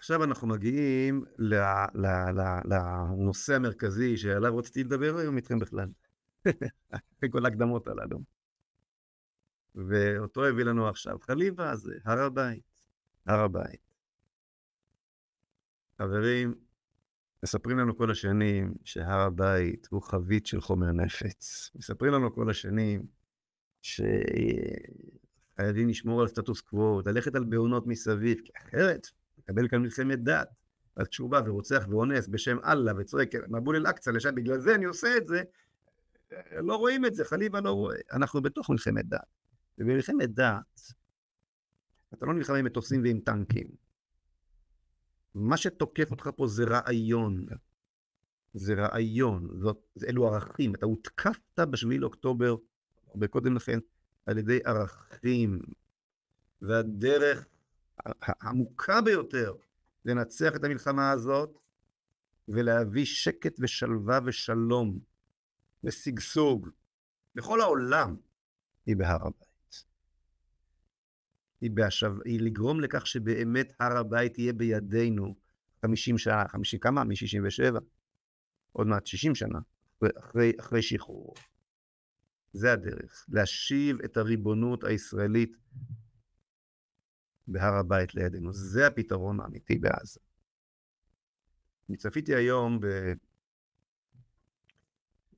עכשיו אנחנו מגיעים לנושא המרכזי שעליו רציתי לדבר היום איתכם בכלל, אחרי כל ההקדמות הללו. ואותו הביא לנו עכשיו חליבה, זה הר הבית, הר הבית. חברים, מספרים לנו כל השנים שהר הבית הוא חבית של חומר נפץ. מספרים לנו כל השנים שחייבים לשמור על סטטוס קוו, ללכת על בעונות מסביב, כי אחרת מקבל כאן מלחמת דת. אז כשהוא בא ורוצח ואונס בשם אללה וצועק מבול אל אקצא לשם, בגלל זה אני עושה את זה, לא רואים את זה, חליבה לא רואה. אנחנו בתוך מלחמת דת. ובמלחמת דת, אתה לא נלחם עם מטוסים ועם טנקים. מה שתוקף אותך פה זה רעיון. זה רעיון, זאת, אלו ערכים. אתה הותקפת בשביל אוקטובר, הרבה קודם לכן, על ידי ערכים. והדרך העמוקה ביותר, לנצח את המלחמה הזאת ולהביא שקט ושלווה ושלום ושגשוג בכל העולם, היא בהר הבית. היא, בהשו... היא לגרום לכך שבאמת הר הבית יהיה בידינו 50 שנה, 50 כמה? מ-67. עוד מעט 60 שנה, אחרי, אחרי שחרורו. זה הדרך, להשיב את הריבונות הישראלית בהר הבית לידינו. זה הפתרון האמיתי בעזה. אני צפיתי היום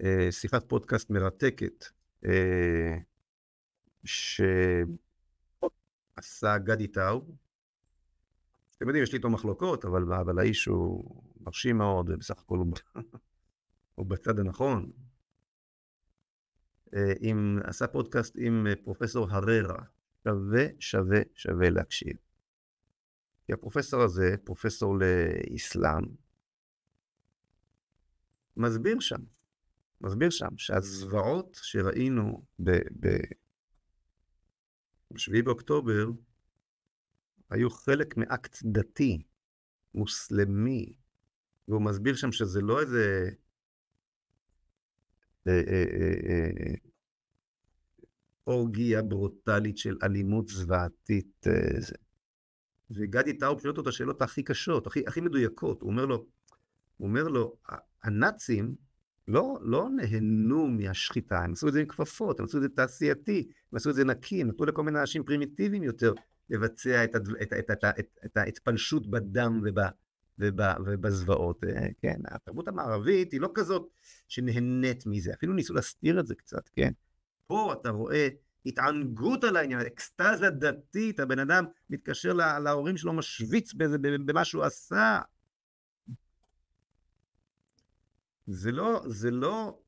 בשיחת אה, פודקאסט מרתקת, אה, שעשה גדי טאו. אתם יודעים, יש לי איתו מחלוקות, אבל, אבל האיש הוא מרשים מאוד, ובסך הכל הוא, הוא בצד הנכון. אה, עם, עשה פודקאסט עם פרופסור הררה, שווה, שווה, שווה להקשיב. כי הפרופסור הזה, פרופסור לאסלאם, מסביר שם, מסביר שם שהזוועות שראינו ב-7 באוקטובר היו חלק מאקט דתי, מוסלמי, והוא מסביר שם שזה לא איזה אה, אה, אה, אורגיה ברוטלית של אלימות זוועתית. אה, וגדי טאוב שואל אותו את השאלות הכי קשות, הכי, הכי מדויקות. הוא אומר לו, הוא אומר לו, הנאצים לא, לא נהנו מהשחיטה, הם עשו את זה עם כפפות, הם עשו את זה תעשייתי, הם עשו את זה נקי, הם נתנו לכל מיני אנשים פרימיטיביים יותר לבצע את, את, את, את, את, את, את ההתפלשות בדם וב, וב, ובזוועות. אה, כן, התרבות המערבית היא לא כזאת שנהנית מזה, אפילו ניסו להסתיר את זה קצת, כן? פה אתה רואה התענגות על העניין, אקסטזה דתית, הבן אדם מתקשר לה, להורים שלו, משוויץ בזה, במה שהוא עשה. זה לא, זה לא,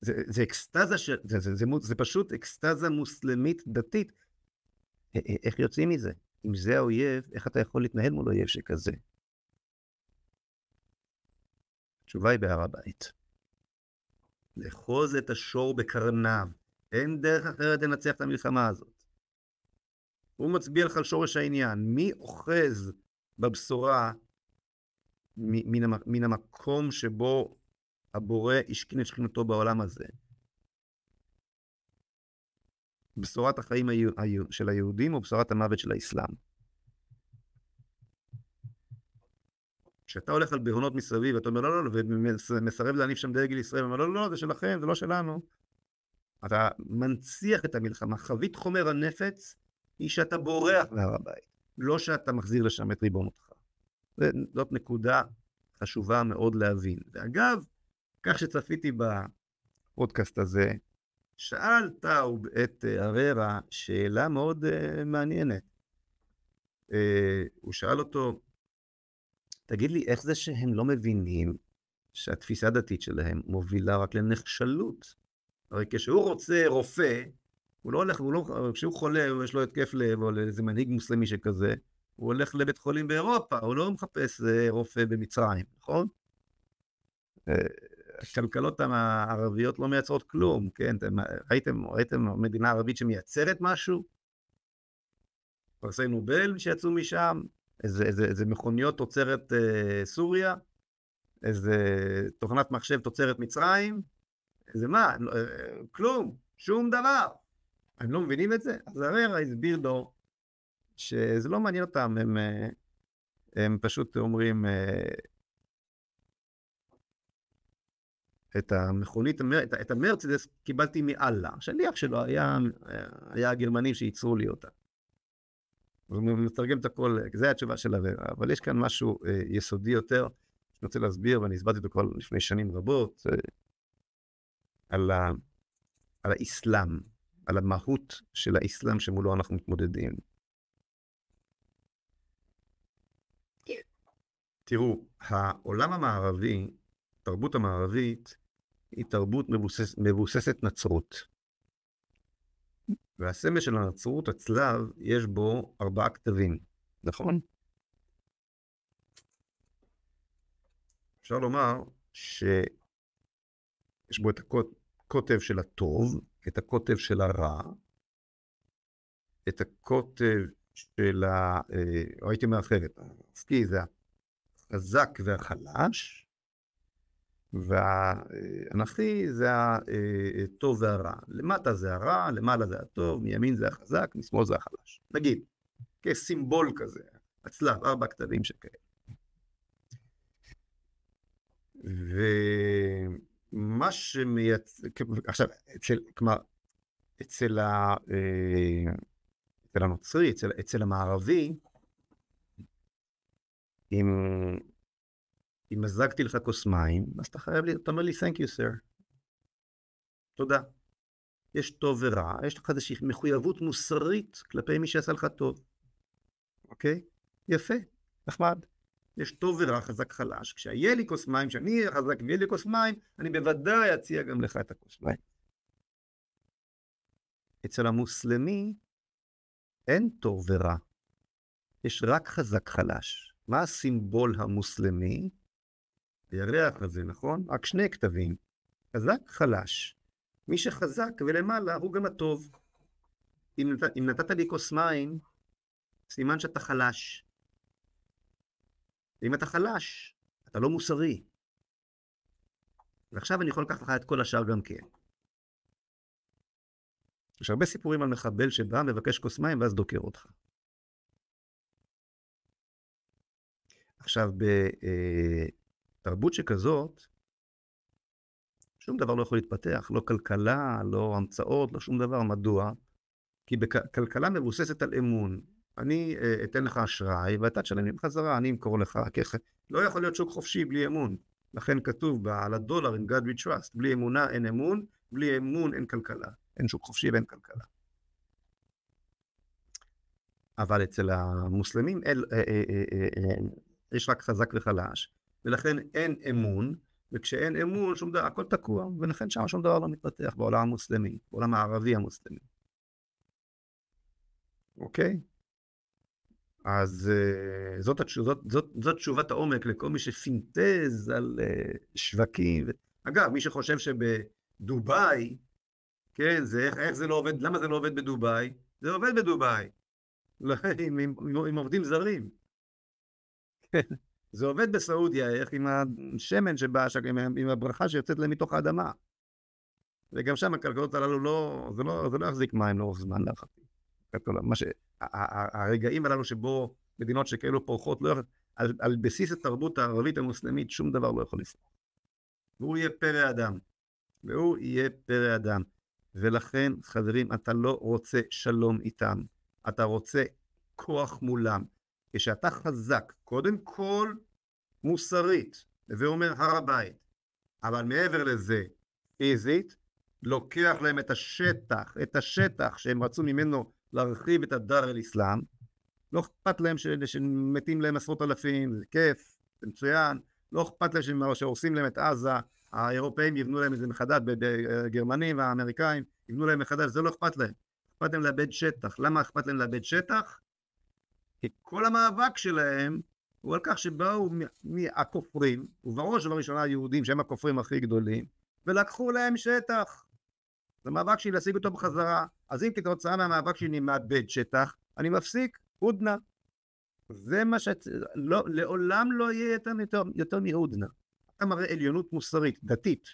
זה, זה אקסטזה, ש, זה, זה, זה, זה, זה פשוט אקסטזה מוסלמית דתית. איך יוצאים מזה? אם זה האויב, איך אתה יכול להתנהל מול אויב שכזה? התשובה היא בהר הבית. לאחוז את השור בקרניו. אין דרך אחרת לנצח את המלחמה הזאת. הוא מצביע לך על שורש העניין. מי אוחז בבשורה מן, מן המקום שבו הבורא השכין את שכינתו בעולם הזה? בשורת החיים היו, היו, של היהודים או בשורת המוות של האסלאם? כשאתה הולך על בהונות מסביב, אתה אומר לא, לא, לא, ומסרב להניף שם דגל ישראל, אומר לא, לא, לא, זה שלכם, זה לא שלנו. אתה מנציח את המלחמה. חבית חומר הנפץ היא שאתה בורח להר הבית, לא שאתה מחזיר לשם את ריבונותך. זאת נקודה חשובה מאוד להבין. ואגב, כך שצפיתי בפודקאסט הזה, שאל טאוב את אררה שאלה מאוד uh, מעניינת. Uh, הוא שאל אותו, תגיד לי, איך זה שהם לא מבינים שהתפיסה הדתית שלהם מובילה רק לנחשלות? הרי כשהוא רוצה רופא, הוא לא הולך, הוא לא, כשהוא חולה, יש לו התקף לב, או לאיזה מנהיג מוסלמי שכזה, הוא הולך לבית חולים באירופה, הוא לא מחפש אה, רופא במצרים, נכון? אה, הכלכלות הערביות לא מייצרות כלום, כן? אתם, ראיתם, ראיתם מדינה ערבית שמייצרת משהו? פרסי נובל שיצאו משם, איזה, איזה, איזה מכוניות תוצרת אה, סוריה, איזה תוכנת מחשב תוצרת מצרים, איזה מה, לא, אה, כלום, שום דבר. הם לא מבינים את זה? אז הררה הסביר לו שזה לא מעניין אותם, הם, אה, הם פשוט אומרים, אה, את המכונית, את המרצדס קיבלתי מאללה, השליח שלו היה, אה, היה הגרמנים שייצרו לי אותה. ומתרגם את הכל, זו התשובה של הלב. אבל יש כאן משהו אה, יסודי יותר, שאני רוצה להסביר, ואני הסברתי אותו כבר לפני שנים רבות, אה, על, ה, על האסלאם, על המהות של האסלאם שמולו אנחנו מתמודדים. תראו, העולם המערבי, התרבות המערבית, היא תרבות מבוסס, מבוססת נצרות. והסמל של הנצרות, הצלב, יש בו ארבעה כתבים, נכון? נכון. אפשר לומר שיש בו את הקוטב של הטוב, את הקוטב של הרע, את הקוטב של ה... אה, או הייתי אומר אחרת, הסקי אה, זה החזק והחלש, והאנכי זה הטוב אה, אה, והרע. למטה זה הרע, למעלה זה הטוב, מימין זה החזק, משמאל זה החלש. נגיד, כסימבול כזה, הצלב, ארבע כתבים שכאלה. ומה שמייצר, עכשיו, אצל, כלומר, אצל, ה... אה, אצל הנוצרי, אצל, אצל המערבי, אם אם מזגתי לך כוס מים, אז אתה חייב, לי, אתה אומר לי Thank you sir. תודה. יש טוב ורע, יש לך איזושהי מחויבות מוסרית כלפי מי שעשה לך טוב. אוקיי? יפה, נחמד. יש טוב ורע, חזק חלש. כשיהיה לי כוס מים, כשאני אהיה חזק ויהיה לי כוס מים, אני בוודאי אציע גם לך את הכוס מים. אצל המוסלמי אין טוב ורע, יש רק חזק חלש. מה הסימבול המוסלמי? הירח הזה, נכון? רק שני כתבים. חזק, חלש. מי שחזק ולמעלה הוא גם הטוב. אם, נת, אם נתת לי כוס מים, סימן שאתה חלש. ואם אתה חלש, אתה לא מוסרי. ועכשיו אני יכול לקחת לך את כל השאר גם כן. יש הרבה סיפורים על מחבל שבא, מבקש כוס מים ואז דוקר אותך. עכשיו, ב, אה, תרבות שכזאת, שום דבר לא יכול להתפתח, לא כלכלה, לא המצאות, לא שום דבר. מדוע? כי כלכלה מבוססת על אמון. אני אתן לך אשראי ואתה תשלם לי בחזרה, אני אמכור לך ככה. לא יכול להיות שוק חופשי בלי אמון. לכן כתוב על הדולר in God we trust, בלי אמונה אין אמון, בלי אמון אין כלכלה. אין שוק חופשי ואין כלכלה. אבל אצל המוסלמים אל, אה, אה, אה, אה, יש רק חזק וחלש. ולכן אין אמון, וכשאין אמון, שום דבר, הכל תקוע, ולכן שם שום דבר לא מתפתח בעולם המוסלמי, בעולם הערבי המוסלמי. אוקיי? אז uh, זאת, זאת, זאת, זאת תשובת העומק לכל מי שפינטז על uh, שווקים. אגב, מי שחושב שבדובאי, כן, זה, איך, איך זה לא עובד, למה זה לא עובד בדובאי? זה עובד בדובאי, עם, לא, עם, עם, עם עובדים זרים. כן. זה עובד בסעודיה, איך עם השמן שבא, עם עם הברכה שיוצאת להם מתוך האדמה. וגם שם הקרקעות הללו לא, זה לא, זה לא יחזיק מים לאורך זמן להערכתי. ש... הרגעים הללו שבו מדינות שכאלו פורחות, לא יכול... על, על בסיס התרבות הערבית המוסלמית שום דבר לא יכול לפרוח. והוא יהיה פרא אדם. והוא יהיה פרא אדם. ולכן, חברים, אתה לא רוצה שלום איתם. אתה רוצה כוח מולם. כשאתה חזק, קודם כל מוסרית, הווה אומר הר הבית, אבל מעבר לזה, פיזית, לוקח להם את השטח, את השטח שהם רצו ממנו להרחיב את הדר אל אסלאם, לא אכפת להם ש... שמתים להם עשרות אלפים, זה כיף, זה מצוין, לא אכפת להם ש... שהורסים להם את עזה, האירופאים יבנו להם את זה מחדש, הגרמנים והאמריקאים יבנו להם מחדש, זה לא אכפת להם. אכפת להם לאבד שטח. למה אכפת להם לאבד שטח? כי כל המאבק שלהם הוא על כך שבאו מהכופרים, ובראש ובראשונה היהודים שהם הכופרים הכי גדולים, ולקחו להם שטח. זה מאבק שלי להשיג אותו בחזרה. אז אם כתוצאה מהמאבק שלי אני מאבד שטח, אני מפסיק, הודנה. זה מה ש... לא, לעולם לא יהיה יותר, יותר, יותר מהודנה. אתה מראה עליונות מוסרית, דתית.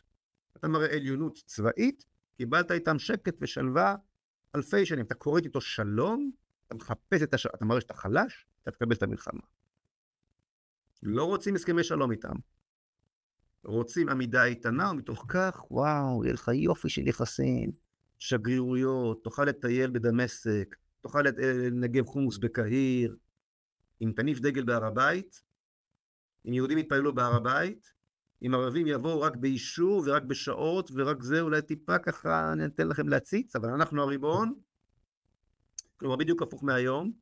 אתה מראה עליונות צבאית, קיבלת איתם שקט ושלווה אלפי שנים. אתה קורא איתו שלום, אתה מחפש את השלום, אתה מראה שאתה חלש, אתה תקבל את המלחמה. לא רוצים הסכמי שלום איתם. רוצים עמידה איתנה, ומתוך כך, וואו, יהיה לך יופי של יחסים, שגרירויות, תוכל לטייל בדמשק, תוכל אה, לנגב חומוס בקהיר, אם תניף דגל בהר הבית, אם יהודים יתפללו בהר הבית, אם ערבים יבואו רק באישור ורק בשעות ורק זה, אולי טיפה ככה אני אתן לכם להציץ, אבל אנחנו הריבון, כלומר בדיוק הפוך מהיום,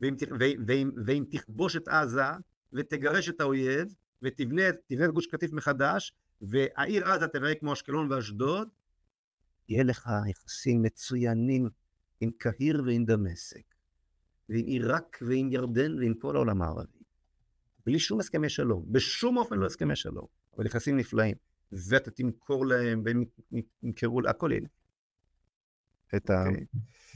ואם, ואם, ואם, ואם תכבוש את עזה ותגרש את האויב ותבנה את גוש קטיף מחדש, והעיר עזה תראה כמו אשקלון ואשדוד, יהיה לך יחסים מצוינים עם קהיר ועם דמשק, ועם עיראק ועם ירדן ועם כל העולם הערבי. בלי שום הסכמי שלום, בשום אופן לא הסכמי שלום, אבל יחסים נפלאים. ואתה תמכור להם, והם ימכרו, הכל יהיה. אוקיי. את ה...